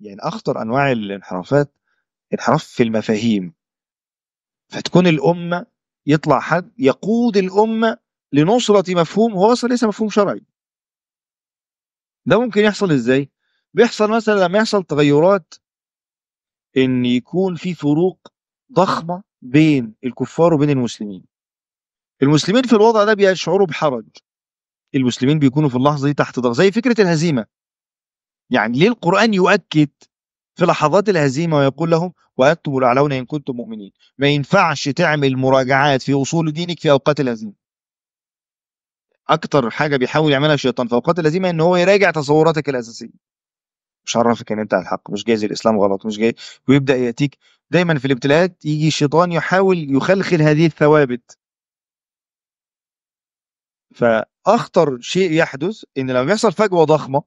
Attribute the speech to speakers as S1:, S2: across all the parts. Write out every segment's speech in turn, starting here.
S1: يعني اخطر انواع الانحرافات انحراف في المفاهيم فتكون الامه يطلع حد يقود الامه لنصره مفهوم هو اصلا ليس مفهوم شرعي ده ممكن يحصل ازاي بيحصل مثلا لما يحصل تغيرات ان يكون في فروق ضخمه بين الكفار وبين المسلمين المسلمين في الوضع ده بيشعروا بحرج المسلمين بيكونوا في اللحظه دي تحت ضغط زي فكره الهزيمه يعني ليه القرآن يؤكد في لحظات الهزيمة ويقول لهم وأنتم الأعلون إن كنتم مؤمنين ما ينفعش تعمل مراجعات في أصول دينك في أوقات الهزيمة أكتر حاجة بيحاول يعملها الشيطان في أوقات الهزيمة إن هو يراجع تصوراتك الأساسية مش عرفك ان انت على الحق مش جايز الاسلام غلط مش جاي ويبدا ياتيك دايما في الابتلاءات يجي الشيطان يحاول يخلخل هذه الثوابت فاخطر شيء يحدث ان لما بيحصل فجوه ضخمه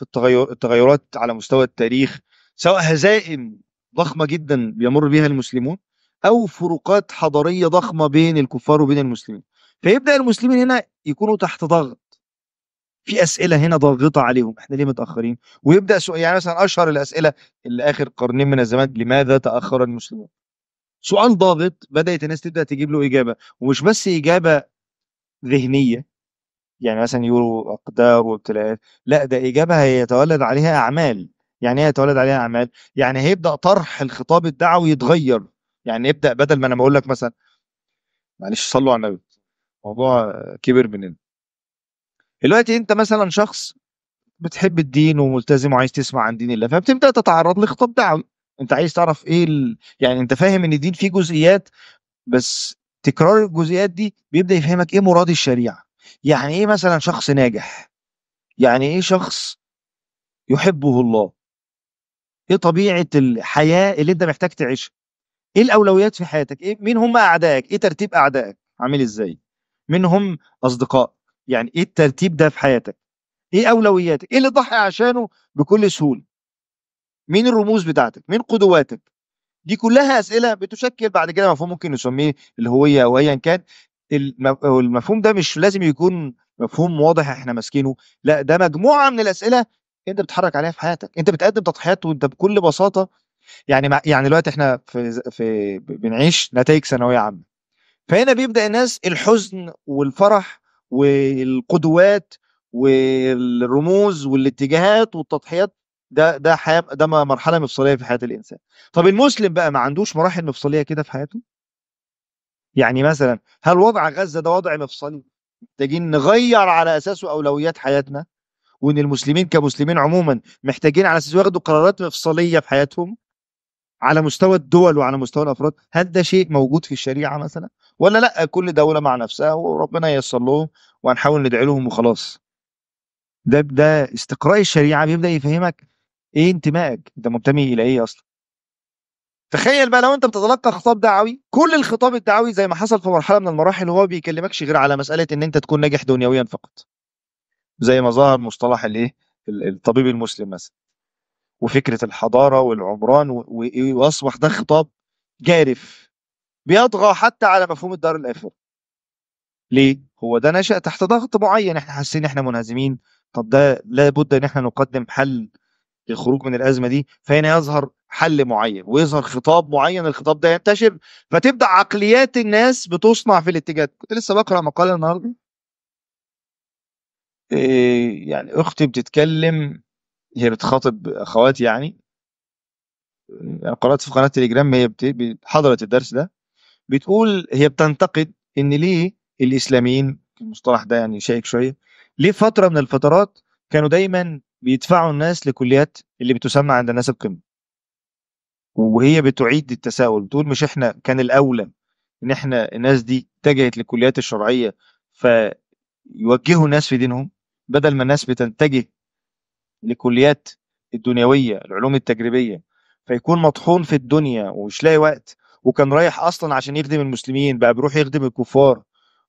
S1: في التغير التغيرات على مستوى التاريخ سواء هزائم ضخمه جدا بيمر بها المسلمون او فروقات حضاريه ضخمه بين الكفار وبين المسلمين فيبدا المسلمين هنا يكونوا تحت ضغط في اسئله هنا ضاغطه عليهم احنا ليه متاخرين ويبدا سؤال يعني مثلا اشهر الاسئله اللي اخر قرنين من الزمان لماذا تاخر المسلمون سؤال ضاغط بدات الناس تبدا تجيب له اجابه ومش بس اجابه ذهنيه يعني مثلا يقولوا اقدار وابتلاءات لا ده اجابه هيتولد عليها اعمال يعني ايه هيتولد عليها اعمال يعني هيبدا طرح الخطاب الدعوي يتغير يعني ابدا بدل ما انا بقول لك مثلا معلش صلوا على النبي موضوع كبر مننا دلوقتي انت مثلا شخص بتحب الدين وملتزم وعايز تسمع عن دين الله فبتبدا تتعرض لخطاب دعوي انت عايز تعرف ايه ال... يعني انت فاهم ان الدين فيه جزئيات بس تكرار الجزئيات دي بيبدا يفهمك ايه مراد الشريعه يعني إيه مثلا شخص ناجح؟ يعني إيه شخص يحبه الله؟ إيه طبيعة الحياة اللي أنت محتاج تعيشها؟ إيه الأولويات في حياتك؟ إيه مين هم أعدائك؟ إيه ترتيب أعدائك؟ عامل إزاي؟ مين هم أصدقائك؟ يعني إيه الترتيب ده في حياتك؟ إيه أولوياتك؟ إيه اللي ضحي عشانه بكل سهولة؟ مين الرموز بتاعتك؟ مين قدواتك؟ دي كلها اسئله بتشكل بعد كده مفهوم ممكن نسميه الهويه او ايا كان المفهوم ده مش لازم يكون مفهوم واضح احنا ماسكينه لا ده مجموعه من الاسئله انت بتتحرك عليها في حياتك انت بتقدم تضحيات وانت بكل بساطه يعني مع يعني دلوقتي احنا في في بنعيش نتائج ثانويه عامه فهنا بيبدا الناس الحزن والفرح والقدوات والرموز والاتجاهات والتضحيات ده ده حياه ده مرحله مفصليه في حياه الانسان طب المسلم بقى ما عندوش مراحل مفصليه كده في حياته يعني مثلا هل وضع غزة ده وضع مفصلي محتاجين نغير على أساسه أولويات حياتنا وإن المسلمين كمسلمين عموما محتاجين على أساس ياخدوا قرارات مفصلية في حياتهم على مستوى الدول وعلى مستوى الأفراد هل ده شيء موجود في الشريعة مثلا ولا لا كل دولة مع نفسها وربنا ييسر لهم وهنحاول ندعي لهم وخلاص ده ده استقراء الشريعة بيبدأ يفهمك ايه انتمائك انت منتمي الى ايه اصلا تخيل بقى لو انت بتتلقى خطاب دعوي كل الخطاب الدعوي زي ما حصل في مرحله من المراحل هو بيكلمكش غير على مساله ان انت تكون ناجح دنيويا فقط زي ما ظهر مصطلح الايه الطبيب المسلم مثلا وفكره الحضاره والعمران واصبح ده خطاب جارف بيطغى حتى على مفهوم الدار الاخره ليه هو ده نشا تحت ضغط معين احنا حاسين احنا منهزمين طب ده لابد ان احنا نقدم حل للخروج من الازمه دي فهنا يظهر حل معين ويظهر خطاب معين الخطاب ده ينتشر فتبدا عقليات الناس بتصنع في الاتجاهات كنت لسه بقرا مقال النهارده إيه يعني اختي بتتكلم هي بتخاطب اخواتي يعني يعني قرات في قناه تليجرام هي حضرت الدرس ده بتقول هي بتنتقد ان ليه الاسلاميين المصطلح ده يعني شائك شويه ليه فتره من الفترات كانوا دايما بيدفعوا الناس لكليات اللي بتسمى عند الناس القمه وهي بتعيد التساؤل بتقول مش احنا كان الاولى ان احنا الناس دي اتجهت للكليات الشرعيه فيوجهوا الناس في دينهم بدل ما الناس بتتجه لكليات الدنيويه العلوم التجريبيه فيكون مطحون في الدنيا ومش لاقي وقت وكان رايح اصلا عشان يخدم المسلمين بقى بيروح يخدم الكفار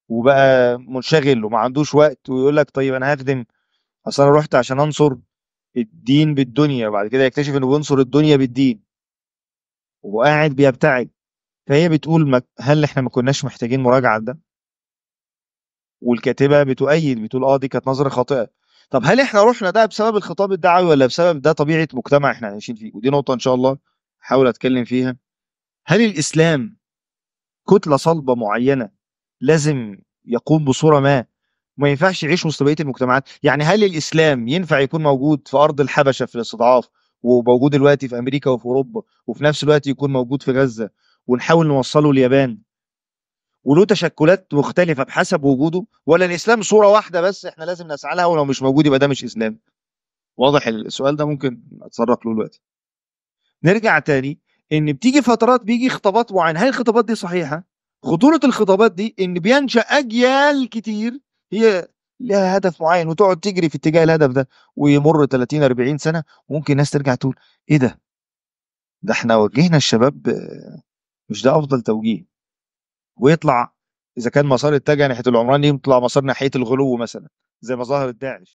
S1: وبقى منشغل وما عندوش وقت ويقول لك طيب انا هخدم اصل انا رحت عشان انصر الدين بالدنيا وبعد كده يكتشف انه بينصر الدنيا بالدين وقاعد بيبتعد فهي بتقول ما هل احنا ما كناش محتاجين مراجعه ده والكاتبه بتؤيد بتقول اه دي كانت نظره خاطئه طب هل احنا رحنا ده بسبب الخطاب الدعوي ولا بسبب ده طبيعه مجتمع احنا عايشين فيه ودي نقطه ان شاء الله حاول اتكلم فيها هل الاسلام كتله صلبه معينه لازم يقوم بصوره ما وما ينفعش يعيش وسط بقيه المجتمعات يعني هل الاسلام ينفع يكون موجود في ارض الحبشه في الاستضعاف وموجود دلوقتي في امريكا وفي اوروبا وفي نفس الوقت يكون موجود في غزه ونحاول نوصله اليابان وله تشكلات مختلفه بحسب وجوده ولا الاسلام صوره واحده بس احنا لازم نسعى لها ولو مش موجود يبقى ده مش اسلام واضح السؤال ده ممكن اتسرق له دلوقتي نرجع تاني ان بتيجي فترات بيجي خطابات معينه هل الخطابات دي صحيحه خطوره الخطابات دي ان بينشا اجيال كتير هي لها هدف معين وتقعد تجري في اتجاه الهدف ده ويمر 30 40 سنه وممكن الناس ترجع تقول ايه ده؟ ده احنا وجهنا الشباب مش ده افضل توجيه ويطلع اذا كان مسار اتجه ناحيه العمران يطلع مسار ناحيه الغلو مثلا زي ما ظهرت داعش